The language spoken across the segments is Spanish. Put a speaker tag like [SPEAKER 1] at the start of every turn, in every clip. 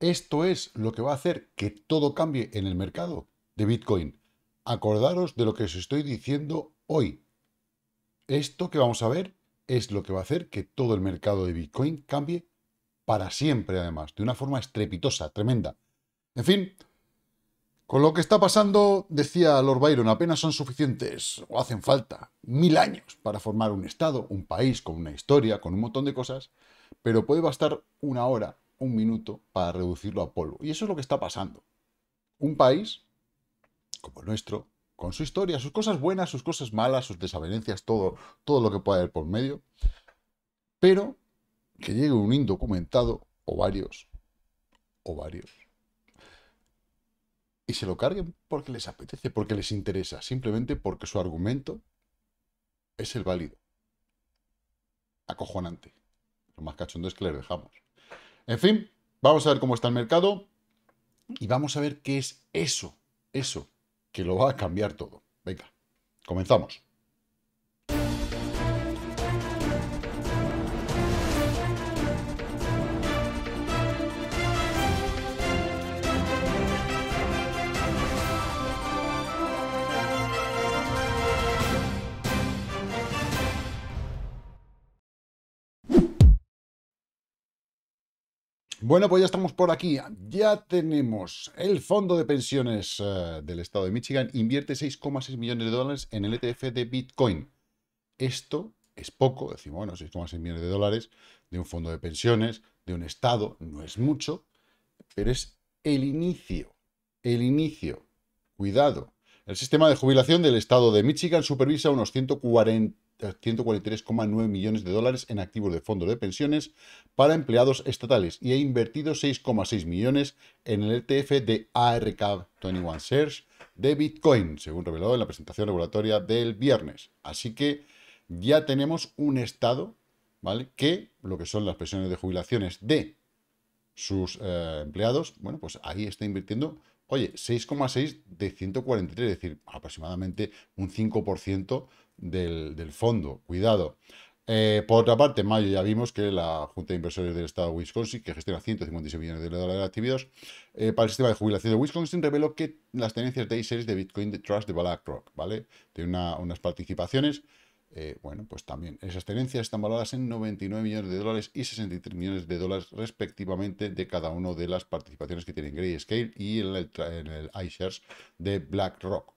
[SPEAKER 1] Esto es lo que va a hacer que todo cambie en el mercado de Bitcoin. Acordaros de lo que os estoy diciendo hoy. Esto que vamos a ver es lo que va a hacer que todo el mercado de Bitcoin cambie para siempre, además, de una forma estrepitosa, tremenda. En fin, con lo que está pasando, decía Lord Byron, apenas son suficientes o hacen falta mil años para formar un Estado, un país, con una historia, con un montón de cosas, pero puede bastar una hora un minuto para reducirlo a polvo. Y eso es lo que está pasando. Un país como el nuestro, con su historia, sus cosas buenas, sus cosas malas, sus desavenencias, todo, todo lo que pueda haber por medio, pero que llegue un indocumentado o varios, o varios, y se lo carguen porque les apetece, porque les interesa, simplemente porque su argumento es el válido. Acojonante. Lo más cachondo es que les dejamos. En fin, vamos a ver cómo está el mercado y vamos a ver qué es eso, eso, que lo va a cambiar todo. Venga, comenzamos. Bueno, pues ya estamos por aquí. Ya tenemos el fondo de pensiones eh, del estado de Michigan. Invierte 6,6 millones de dólares en el ETF de Bitcoin. Esto es poco, decimos, bueno, 6,6 millones de dólares de un fondo de pensiones, de un estado, no es mucho, pero es el inicio, el inicio. Cuidado. El sistema de jubilación del estado de Michigan supervisa unos 140 143,9 millones de dólares en activos de fondos de pensiones para empleados estatales y ha invertido 6,6 millones en el ETF de ARK21 Shares de Bitcoin, según revelado en la presentación regulatoria del viernes. Así que ya tenemos un Estado ¿vale? que lo que son las pensiones de jubilaciones de sus eh, empleados, bueno, pues ahí está invirtiendo oye, 6,6 de 143, es decir, aproximadamente un 5% del, fondo. Cuidado. Eh, por otra parte, en mayo ya vimos que la Junta de Inversores del Estado de Wisconsin, que gestiona 156 millones de dólares activos eh, para el sistema de jubilación de Wisconsin, reveló que las tenencias de series de Bitcoin de Trust de BlackRock, ¿vale? Tiene unas participaciones, eh, bueno, pues también esas tenencias están valoradas en 99 millones de dólares y 63 millones de dólares respectivamente de cada una de las participaciones que tienen Grayscale y el, el, el iShares de BlackRock,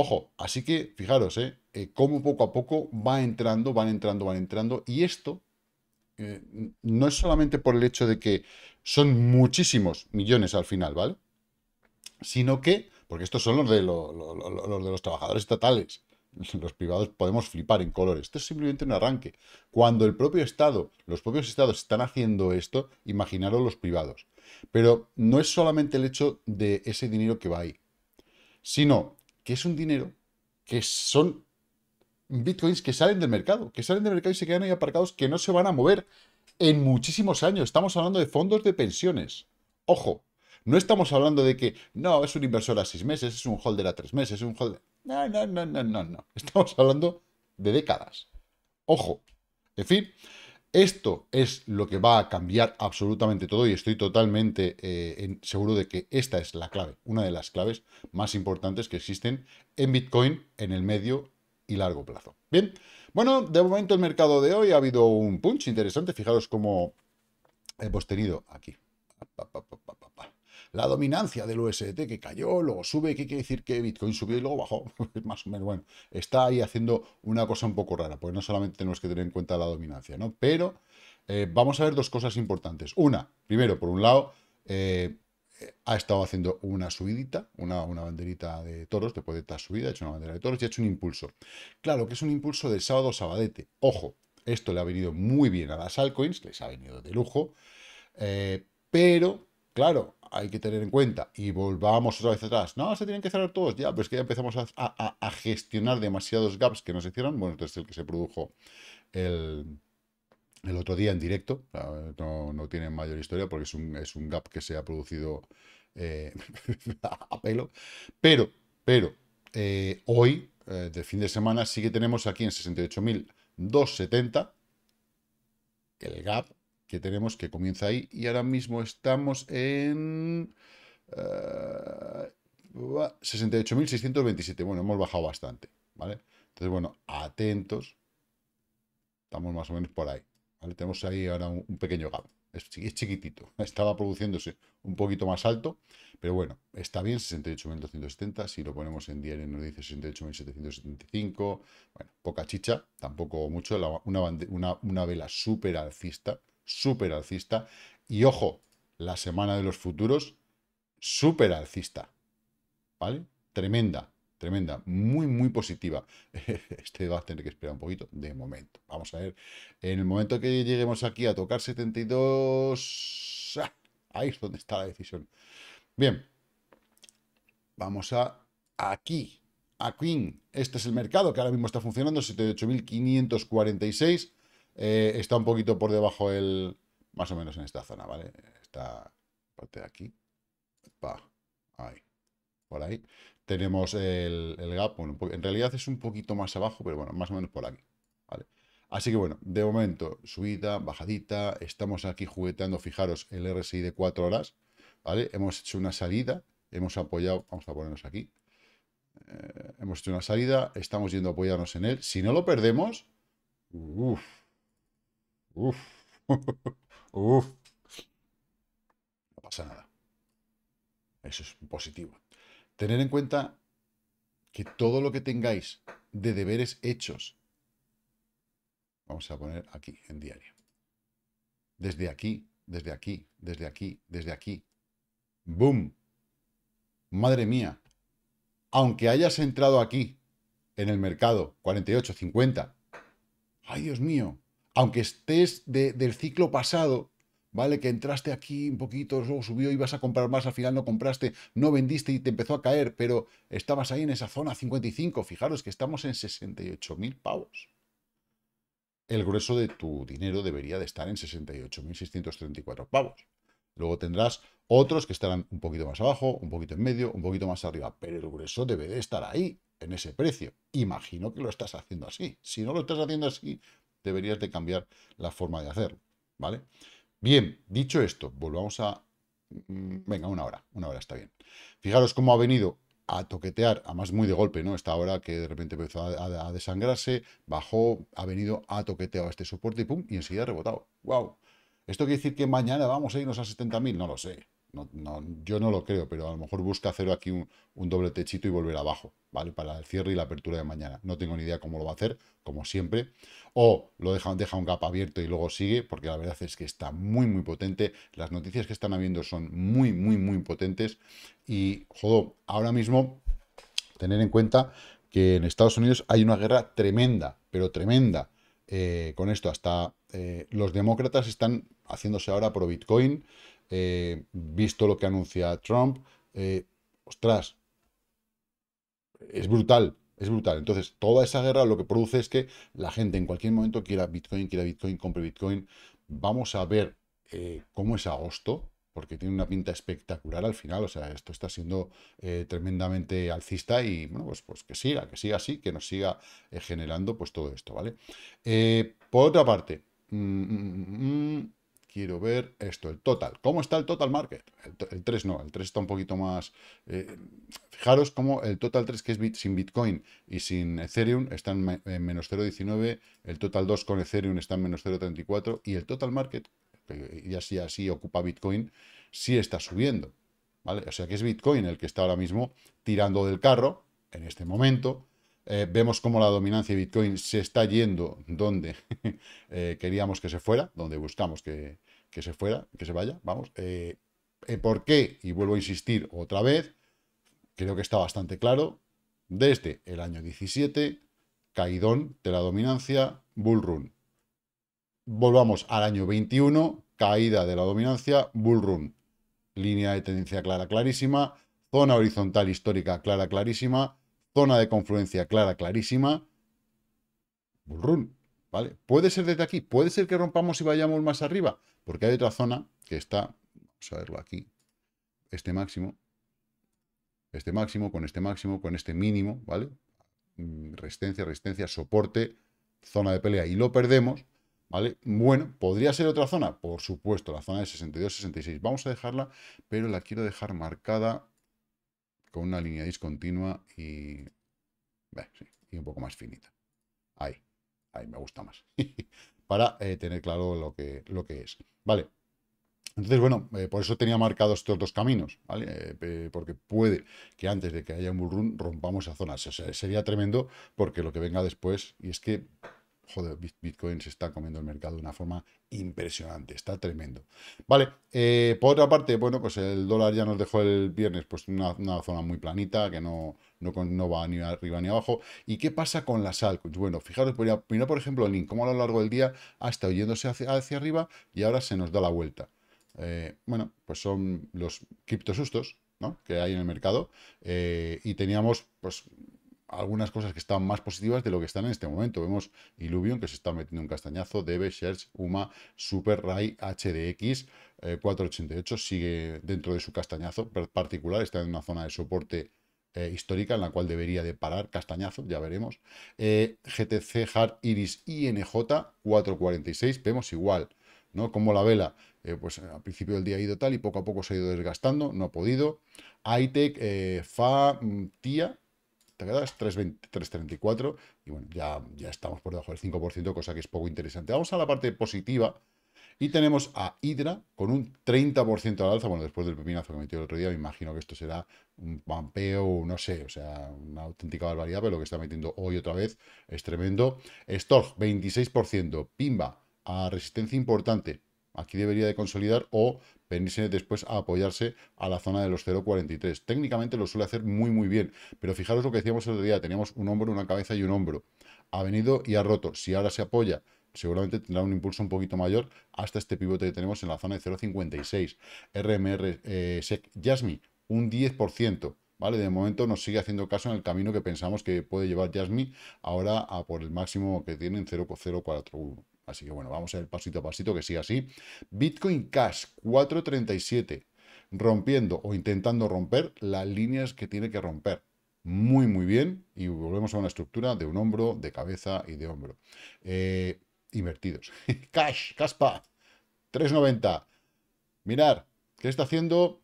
[SPEAKER 1] Ojo, así que fijaros, eh, ¿eh? cómo poco a poco va entrando, van entrando, van entrando. Y esto eh, no es solamente por el hecho de que son muchísimos millones al final, ¿vale? Sino que, porque estos son los, de los trabajadores estatales, los privados podemos flipar en colores. Esto es simplemente un arranque. Cuando el propio Estado, los propios Estados están haciendo esto, imaginaros los privados. Pero no es solamente el hecho de ese dinero que va ahí, sino que es un dinero que son bitcoins que salen del mercado, que salen del mercado y se quedan ahí aparcados, que no se van a mover en muchísimos años. Estamos hablando de fondos de pensiones. Ojo, no estamos hablando de que no, es un inversor a seis meses, es un holder a tres meses, es un holder. No, no, no, no, no, no. Estamos hablando de décadas. Ojo. En fin, esto es lo que va a cambiar absolutamente todo y estoy totalmente eh, seguro de que esta es la clave, una de las claves más importantes que existen en Bitcoin en el medio y largo plazo. Bien, bueno, de momento el mercado de hoy ha habido un punch interesante. Fijaros cómo hemos tenido aquí la dominancia del USDT, que cayó, luego sube, ¿qué quiere decir que Bitcoin subió y luego bajó? Pues más o menos, bueno, está ahí haciendo una cosa un poco rara, porque no solamente tenemos que tener en cuenta la dominancia, ¿no? Pero eh, vamos a ver dos cosas importantes. Una, primero, por un lado, eh, ha estado haciendo una subidita, una, banderita de toros, después de esta subida, ha hecho una bandera de toros y ha hecho un impulso. Claro que es un impulso del sábado sabadete. Ojo, esto le ha venido muy bien a las altcoins, les ha venido de lujo, eh, pero, claro, hay que tener en cuenta. Y volvamos otra vez atrás. No, se tienen que cerrar todos. Ya, pero es que ya empezamos a, gestionar demasiados gaps que no se hicieron. Bueno, entonces el que se produjo el, otro día en directo. No, no tiene mayor historia porque es un, gap que se ha producido eh, a pelo. Pero, pero, eh, hoy, eh, de fin de semana, sí que tenemos aquí en 68.270 el gap que tenemos que comienza ahí y ahora mismo estamos en 68.627. Eh, bueno, hemos bajado bastante, ¿vale? Entonces, bueno, atentos. Estamos más o menos por ahí. ¿vale? Tenemos ahí ahora un, pequeño gap. Es, chiquitito. Estaba produciéndose un poquito más alto, pero bueno, está bien, 68.270. Si lo ponemos en diario nos dice 68.775. Bueno, poca chicha, tampoco mucho. una, una vela súper alcista, súper alcista. Y ojo, la semana de los futuros, súper alcista. ¿Vale? Tremenda, tremenda, muy, muy positiva. Este va a tener que esperar un poquito de momento. Vamos a ver, en el momento que lleguemos aquí a tocar 72... ¡ah! Ahí es donde está la decisión. Bien, vamos a aquí, a Queen. Este es el mercado que ahora mismo está funcionando, 78.546. Eh, está un poquito por debajo el... Más o menos en esta zona, ¿vale? Esta parte de aquí. Pa, ahí. Por ahí. Tenemos el, el gap. en realidad es un poquito más abajo, pero bueno, más o menos por aquí. ¿Vale? Así que bueno, de momento, subida, bajadita, estamos aquí jugueteando, fijaros, el RSI de 4 horas, ¿vale? Hemos hecho una salida, hemos apoyado, vamos a ponernos aquí, eh, hemos hecho una salida, estamos yendo a apoyarnos en él, si no lo perdemos, Uf. No pasa nada. Eso es positivo. Tener en cuenta que todo lo que tengáis de deberes hechos, vamos a poner aquí, en diario. Desde aquí, desde aquí, desde aquí, desde aquí. ¡Boom! Madre mía. Aunque hayas entrado aquí, en el mercado, 48, 50. ¡Ay, Dios mío! aunque estés del ciclo pasado, ¿vale? Que entraste aquí un poquito, luego subió, ibas a comprar más, al final no compraste, no vendiste y te empezó a caer, pero estabas ahí en esa zona 55. Fijaros que estamos en 68.000 pavos. El grueso de tu dinero debería de estar en 68.634 pavos. Luego tendrás otros que estarán un poquito más abajo, un poquito en medio, un poquito más arriba, pero el grueso debe de estar ahí, en ese precio. Imagino que lo estás haciendo así. Si no lo estás haciendo así, deberías de cambiar la forma de hacerlo, ¿vale? Bien, dicho esto, volvamos a... Mm, venga, una hora, una hora está bien. Fijaros cómo ha venido a toquetear, además muy de golpe, ¿no? Esta hora que de repente empezó a, desangrarse, bajó, ha venido, a toqueteado este soporte y pum, y enseguida ha rebotado. ¡Wow! ¿Esto quiere decir que mañana vamos a irnos a 70.000? No lo sé yo no lo creo, pero a lo mejor busca hacer aquí un, doble techito y volver abajo, ¿vale? Para el cierre y la apertura de mañana. No tengo ni idea cómo lo va a hacer, como siempre. O lo deja, un gap abierto y luego sigue, porque la verdad es que está muy, muy potente. Las noticias que están habiendo son muy, muy, muy potentes. Y, joder, ahora mismo, tener en cuenta que en Estados Unidos hay una guerra tremenda, pero tremenda. Eh, con esto, hasta eh, los demócratas están haciéndose ahora pro Bitcoin. Eh, visto lo que anuncia Trump, eh, ostras, es brutal, es brutal. Entonces, toda esa guerra lo que produce es que la gente en cualquier momento quiera Bitcoin, quiera Bitcoin, compre Bitcoin. Vamos a ver eh, cómo es agosto, porque tiene una pinta espectacular al final. O sea, esto está siendo tremendamente alcista y, bueno, pues, pues que siga, que siga así, que nos siga generando pues todo esto, ¿vale? por otra parte, mm, mm, mm, quiero ver esto, el total. ¿Cómo está el total market? El, 3 no, el 3 está un poquito más... Eh, fijaros cómo el total 3, que es sin Bitcoin y sin Ethereum, está en, menos 0,19, el total 2 con Ethereum está en menos 0,34 y el total market, que ya así, así ocupa Bitcoin, sí está subiendo. ¿vale? O sea que es Bitcoin el que está ahora mismo tirando del carro en este momento eh, vemos cómo la dominancia de Bitcoin se está yendo donde eh, queríamos que se fuera, donde buscamos que, se fuera, que se vaya, vamos. Eh, ¿Por qué? Y vuelvo a insistir otra vez, creo que está bastante claro, desde el año 17, caidón de la dominancia, bull run. Volvamos al año 21, caída de la dominancia, bull run. Línea de tendencia clara, clarísima, zona horizontal histórica clara, clarísima, zona de confluencia clara, clarísima, Bullrun. ¿vale? Puede ser desde aquí, puede ser que rompamos y vayamos más arriba, porque hay otra zona que está, vamos a verlo aquí, este máximo, este máximo, con este máximo, con este mínimo, ¿vale? Resistencia, resistencia, soporte, zona de pelea y lo perdemos, ¿vale? Bueno, ¿podría ser otra zona? Por supuesto, la zona de 62-66. Vamos a dejarla, pero la quiero dejar marcada una línea discontinua y, y un poco más finita. Ahí, ahí me gusta más. Para eh, tener claro lo que, lo que es. Vale. Entonces, bueno, eh, por eso tenía marcados estos dos caminos, ¿vale? Eh, porque puede que antes de que haya un bull rompamos esa zona. sería tremendo porque lo que venga después, y es que joder, Bitcoin se está comiendo el mercado de una forma impresionante, está tremendo. Vale, eh, por otra parte, bueno, pues el dólar ya nos dejó el viernes pues una, zona muy planita, que no, no, va ni arriba ni abajo. ¿Y qué pasa con las altcoins? Bueno, fijaros, mira por ejemplo el link, cómo a lo largo del día ha estado yéndose hacia, arriba y ahora se nos da la vuelta. Eh, bueno, pues son los criptosustos ¿no? que hay en el mercado eh, y teníamos pues algunas cosas que están más positivas de lo que están en este momento. Vemos Illuvion que se está metiendo un castañazo, Debe, Search, Uma, Super Ray, HDX, 488 eh, sigue dentro de su castañazo particular, está en una zona de soporte eh, histórica en la cual debería de parar castañazo, ya veremos. Eh, GTC, Hard, Iris, INJ, 446, vemos igual, ¿no? Como la vela, pues al principio del día ha ido tal y poco a poco se ha ido desgastando, no ha podido. ITEC, FA, mm, TIA, te quedas 3.34 y bueno, ya, ya estamos por debajo del 5%, cosa que es poco interesante. Vamos a la parte positiva y tenemos a Hydra con un 30% al alza. Bueno, después del pepinazo que metió el otro día, me imagino que esto será un pampeo, no sé, o sea, una auténtica barbaridad, pero lo que está metiendo hoy otra vez es tremendo. Storch, 26%, Pimba, a resistencia importante, Aquí debería de consolidar o venirse después a apoyarse a la zona de los 0,43. Técnicamente lo suele hacer muy muy bien, pero fijaros lo que decíamos el otro día, teníamos un hombro, una cabeza y un hombro. Ha venido y ha roto. Si ahora se apoya, seguramente tendrá un impulso un poquito mayor hasta este pivote que tenemos en la zona de 0,56. RMR eh, SEC Jasmine, un 10%. ¿Vale? De momento nos sigue haciendo caso en el camino que pensamos que puede llevar Jasmine ahora a por el máximo que tiene en 0,041. Así que bueno, vamos a ir pasito a pasito, que siga así. Bitcoin Cash 437, rompiendo o intentando romper las líneas que tiene que romper. Muy, muy bien. Y volvemos a una estructura de un hombro, de cabeza y de hombro. Eh, invertidos. Cash, Caspa, 390. Mirar, ¿qué está haciendo?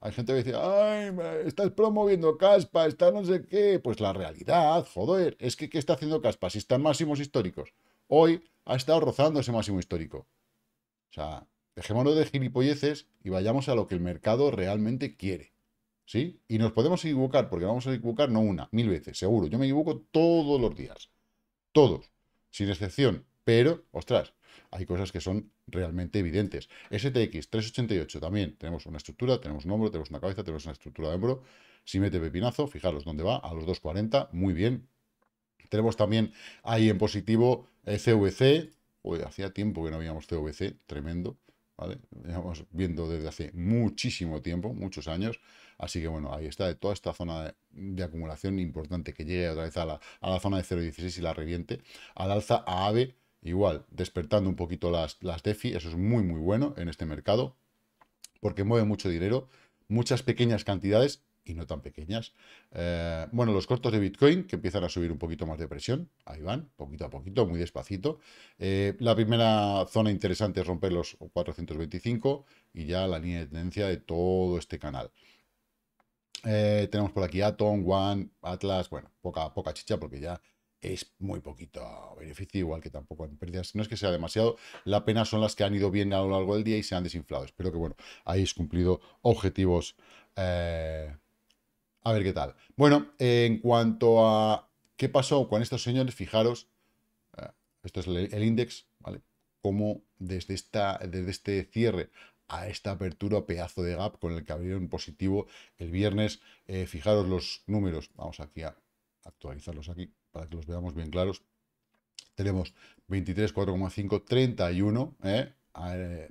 [SPEAKER 1] Hay gente que dice, ay, estás promoviendo Caspa, está no sé qué. Pues la realidad, joder, es que ¿qué está haciendo Caspa? Si están máximos históricos. Hoy ha estado rozando ese máximo histórico. O sea, dejémonos de gilipolleces y vayamos a lo que el mercado realmente quiere. ¿Sí? Y nos podemos equivocar, porque vamos a equivocar no una, mil veces, seguro. Yo me equivoco todos los días. Todos, sin excepción. Pero, ostras, hay cosas que son realmente evidentes. STX 388 también. Tenemos una estructura, tenemos un hombro, tenemos una cabeza, tenemos una estructura de hombro. Si mete pepinazo, fijaros dónde va, a los 240, muy bien, tenemos también ahí en positivo CVC. Eh, hacía tiempo que no habíamos CVC, tremendo. ¿vale? Llevamos viendo desde hace muchísimo tiempo, muchos años. Así que bueno, ahí está de toda esta zona de, acumulación importante que llegue otra vez a la, zona de 0.16 y la reviente. Al alza a AVE, igual, despertando un poquito las, las DeFi. Eso es muy, muy bueno en este mercado porque mueve mucho dinero, muchas pequeñas cantidades y no tan pequeñas. Eh, bueno, los cortos de Bitcoin que empiezan a subir un poquito más de presión, ahí van, poquito a poquito, muy despacito. Eh, la primera zona interesante es romper los 425 y ya la línea de tendencia de todo este canal. Eh, tenemos por aquí Atom, One, Atlas, bueno, poca, poca chicha porque ya es muy poquito beneficio, igual que tampoco en pérdidas. No es que sea demasiado, la pena son las que han ido bien a lo largo del día y se han desinflado. Espero que, bueno, hayáis cumplido objetivos. A ver qué tal. Bueno, en cuanto a qué pasó con estos señores, fijaros, eh, esto es el, índice, ¿vale? Como desde, esta, desde este cierre a esta apertura, pedazo de gap con el que abrieron positivo el viernes. Eh, fijaros los números, vamos aquí a actualizarlos aquí para que los veamos bien claros. Tenemos 23, 4,5, 31,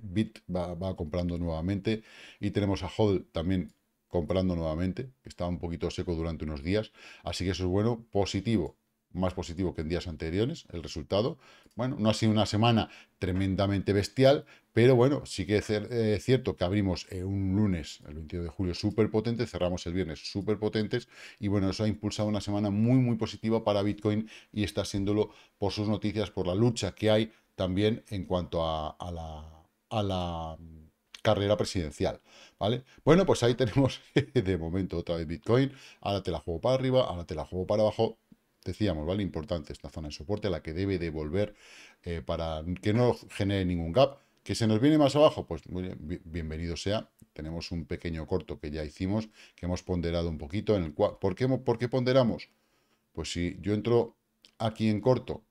[SPEAKER 1] Bit va, va, comprando nuevamente y tenemos a Hold también comprando nuevamente, estaba un poquito seco durante unos días, así que eso es bueno, positivo, más positivo que en días anteriores, el resultado. Bueno, no ha sido una semana tremendamente bestial, pero bueno, sí que es eh, cierto que abrimos eh, un lunes, el 22 de julio, súper potente, cerramos el viernes súper potentes, y bueno, eso ha impulsado una semana muy, muy positiva para Bitcoin y está siéndolo por sus noticias, por la lucha que hay también en cuanto A la carrera presidencial, ¿vale? Bueno, pues ahí tenemos de momento otra vez Bitcoin, ahora te la juego para arriba, ahora te la juego para abajo, decíamos, ¿vale? Importante esta zona de soporte, la que debe devolver volver eh, para que no genere ningún gap, que se nos viene más abajo, pues muy bienvenido sea, tenemos un pequeño corto que ya hicimos, que hemos ponderado un poquito, en el cual, ¿por qué ponderamos? Pues si yo entro aquí en corto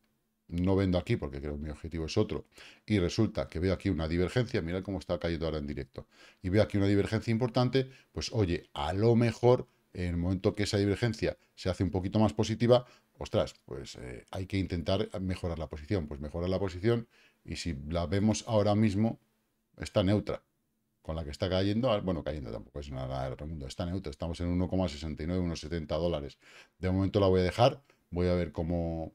[SPEAKER 1] no vendo aquí porque creo que mi objetivo es otro, y resulta que veo aquí una divergencia, mira cómo está cayendo ahora en directo, y veo aquí una divergencia importante, pues oye, a lo mejor en el momento que esa divergencia se hace un poquito más positiva, ostras, pues eh, hay que intentar mejorar la posición, pues mejorar la posición, y si la vemos ahora mismo, está neutra, con la que está cayendo, ah, bueno, cayendo tampoco es nada del mundo, está neutra, estamos en 1,69, unos 70 dólares. De momento la voy a dejar, voy a ver cómo,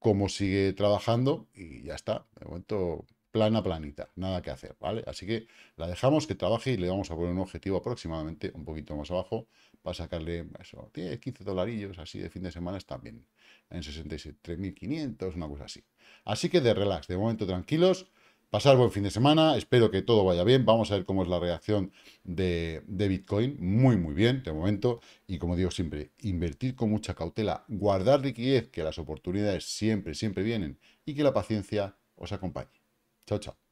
[SPEAKER 1] como sigue trabajando y ya está. De momento, plana planita, nada que hacer, ¿vale? Así que la dejamos que trabaje y le vamos a poner un objetivo aproximadamente un poquito más abajo para sacarle eso, 10, 15 dolarillos así de fin de semana está bien, en 63.500, una cosa así. Así que de relax, de momento tranquilos, Pasar buen fin de semana, espero que todo vaya bien, vamos a ver cómo es la reacción de, de, Bitcoin, muy muy bien de momento, y como digo siempre, invertir con mucha cautela, guardar liquidez, que las oportunidades siempre, siempre vienen, y que la paciencia os acompañe. Chao, chao.